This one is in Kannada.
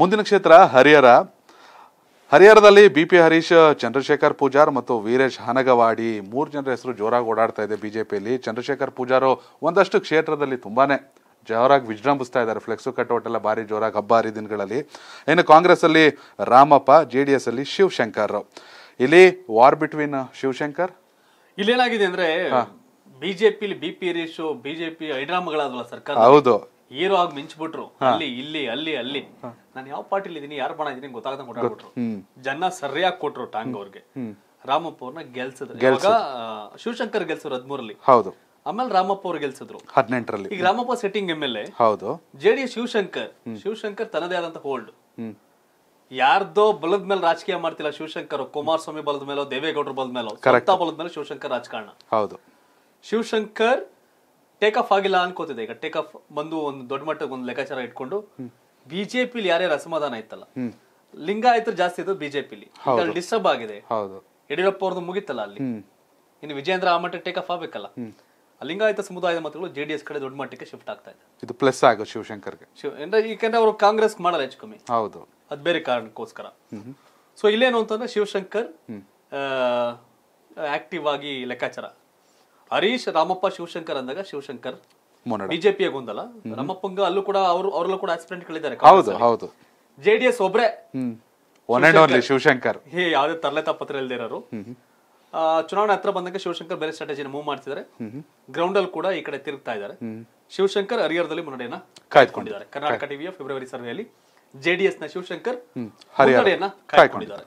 ಮುಂದಿನ ಕ್ಷೇತ್ರ ಹರಿಹರ ಹರಿಹರದಲ್ಲಿ ಬಿ ಪಿ ಹರೀಶ್ ಚಂದ್ರಶೇಖರ್ ಪೂಜಾರ್ ಮತ್ತು ವೀರೇಶ್ ಹನಗವಾಡಿ ಮೂರು ಜನರ ಹೆಸರು ಜೋರಾಗಿ ಓಡಾಡ್ತಾ ಇದೆ ಬಿಜೆಪಿಯಲ್ಲಿ ಚಂದ್ರಶೇಖರ್ ಪೂಜಾರು ಒಂದಷ್ಟು ಕ್ಷೇತ್ರದಲ್ಲಿ ತುಂಬಾನೇ ಜೋರಾಗಿ ವಿಜೃಂಭಿಸ್ತಾ ಇದ್ದಾರೆ ಫ್ಲೆಕ್ಸು ಕಟ್ಔಟ್ ಎಲ್ಲ ಭಾರಿ ಜೋರಾಗಿ ಹಬ್ಬ ಹರಿದಿನಗಳಲ್ಲಿ ಇನ್ನು ಕಾಂಗ್ರೆಸ್ ಅಲ್ಲಿ ರಾಮಪ್ಪ ಜೆ ಡಿ ಎಸ್ ಅಲ್ಲಿ ಶಿವಶಂಕರ್ ಇಲ್ಲಿ ವಾರ್ ಬಿಟ್ವೀನ್ ಶಿವಶಂಕರ್ ಇಲ್ಲಿ ಏನಾಗಿದೆ ಅಂದ್ರೆ BJP B P Harish BJP ಹೈಡ್ರಾಮ್ಗಳಾದ್ವಲ್ಲ ಸರ್ಕಾರ ಹೌದು ಹೀರೋ ಆಗಿ ಮಿಂಚ್ಬಿಟ್ರು ಅಲ್ಲಿ ಇಲ್ಲಿ ಅಲ್ಲಿ ಅಲ್ಲಿ ನಾನು ಯಾವ ಪಾರ್ಟಿಲಿ ಇದೀನಿ ಯಾರು ಬಣ ಇದೀನಿ ಗೊತ್ತಾಗದ ಕೊಟ್ಟಾಗ್ಬಿಟ್ರು ಜನ ಸರಿಯಾಗಿ ಕೊಟ್ರು ಟಾಂಗ್ ಅವ್ರಿಗೆ ರಾಮಪ್ಪ ಅವ್ರನ್ನ ಗೆಲ್ಸಿದ್ರು ಶಿವಶಂಕರ್ ಗೆಲ್ಸಿದ್ರು ಹದ್ಮೂರಲ್ಲಿ ಹೌದು ಆಮೇಲೆ ರಾಮಪ್ಪ ಅವ್ರು ಗೆಲ್ಸಿದ್ರು ಹದಿನೆಂಟರಲ್ಲಿ ಈಗ Ramappa setting M L A ಹೌದು ಜೆಡಿಎಸ್ ಶಿವಶಂಕರ್ ಶಿವಶಂಕರ್ ತನ್ನದೇ ಆದಂತ ಹೋಲ್ಡ್ ಯಾರ್ದೋ ಬಲದ ಮೇಲೆ ರಾಜಕೀಯ ಮಾಡ್ತಿಲ್ಲ ಶಿವಶಂಕರ್ ಕುಮಾರಸ್ವಾಮಿ ಬಲದ ಮೇಲೋ ದೇವೇಗೌಡರು ಬಲದ ಮೇಲೋ ಕರೆಕ್ಟ್ ಬಲದ ಮೇಲೆ ಶಿವಶಂಕರ್ ರಾಜಕಾರಣ ಹೌದು ಶಿವಶಂಕರ್ ಟೇಕ್ ಆಫ್ ಆಗಿಲ್ಲ ಅನ್ಕೋತಿದೆ ಈಗ ಟೇಕ್ ಆಫ್ ಬಂದು ಒಂದು ದೊಡ್ಡ ಮಟ್ಟಕ್ಕೆ ಒಂದು ಲೆಕ್ಕಾಚಾರ ಇಟ್ಕೊಂಡು ಬಿಜೆಪಿ ಯಾರ್ಯಾರು ಅಸಮಾಧಾನ ಇತ್ತಲ್ಲ ಲಿಂಗಾಯತರು ಜಾಸ್ತಿ ಇದ್ದು ಬಿಜೆಪಿ ಡಿಸ್ಟರ್ಬ್ ಆಗಿದೆ ಯಡಿಯೂರಪ್ಪ ಅವ್ರದ್ದು ಮುಗಿತಲ್ಲ ಅಲ್ಲಿ ಇನ್ನು ವಿಜೇಂದ್ರ ಆ ಮಟ್ಟ ಟೇಕ್ ಆಫ್ ಆಗ್ಬೇಕಲ್ಲ ಲಿಂಗಾಯತ ಸಮುದಾಯದ ಮತಗಳು ಜೆಡಿಎಸ್ ಕಡೆ ದೊಡ್ಡ ಮಟ್ಟಕ್ಕೆ ಶಿಫ್ಟ್ ಆಗ್ತಾ ಇದೆ ಇದು ಪ್ಲಸ್ ಆಗೋ ಶಿವಶಂಕರ್ಗೆ ಯಾಕಂದ್ರೆ ಅವರು ಕಾಂಗ್ರೆಸ್ ಮಾಡಲ್ಲ ಹೆಚ್ಚು ಕಮ್ಮಿ ಹೌದು ಅದ್ ಬೇರೆ ಕಾರಣಕ್ಕೋಸ್ಕರ ಸೊ ಇಲ್ಲೇನು ಅಂತಂದ್ರೆ ಶಿವಶಂಕರ್ ಆಕ್ಟಿವ್ ಆಗಿ ಲೆಕ್ಕಾಚಾರ ಹರೀಶ್ ರಾಮಪ್ಪ ಶಿವಶಂಕರ್ ಅಂದಾಗ ಶಿವಶಂಕರ್ ಬಿಜೆಪಿ ಗೊಂದಲ ರಾಮಪ್ಪಂಗ ಅಲ್ಲೂ ಕೂಡ ಅವರು ಅವರಲ್ಲೂ ಕೂಡ ಆಸ್ಪಿರೆಂಟ್ ಗಳಿದ್ದಾರೆ ಹೌದು ಹೌದು ಜೆಡಿಎಸ್ ಒಬ್ರೆ ಒನ್ ಶಿವಶಂಕರ್ ಹೇ ಯಾವ್ದೇ ತರಲೆ ತಪ್ಪತ್ರ ಇಲ್ಲದೆ ಇರೋರು ಚುನಾವಣೆ ಹತ್ರ ಬಂದಾಗ ಶಿವಶಂಕರ್ ಬೇರೆ ಸ್ಟ್ರಾಟಜಿನ ಮೂವ್ ಮಾಡ್ತಿದ್ದಾರೆ ಗ್ರೌಂಡ್ ಅಲ್ಲಿ ಕೂಡ ಈ ಕಡೆ ತಿರುಗ್ತಾ ಇದ್ದಾರೆ ಶಿವಶಂಕರ್ ಹರಿಹರದಲ್ಲಿ ಮುನ್ನಡೆಯನ್ನ ಕಾಯ್ದುಕೊಂಡಿದ್ದಾರೆ ಕರ್ನಾಟಕ ಟಿವಿಯ ಫೆಬ್ರವರಿ ಸರ್ವೆಯಲ್ಲಿ ಜೆಡಿಎಸ್ ನ ಶಿವಶಂಕರ್ ಹರಿಹರೆಯನ್ನ ಕಾಯ್ಕೊಂಡಿದ್ದಾರೆ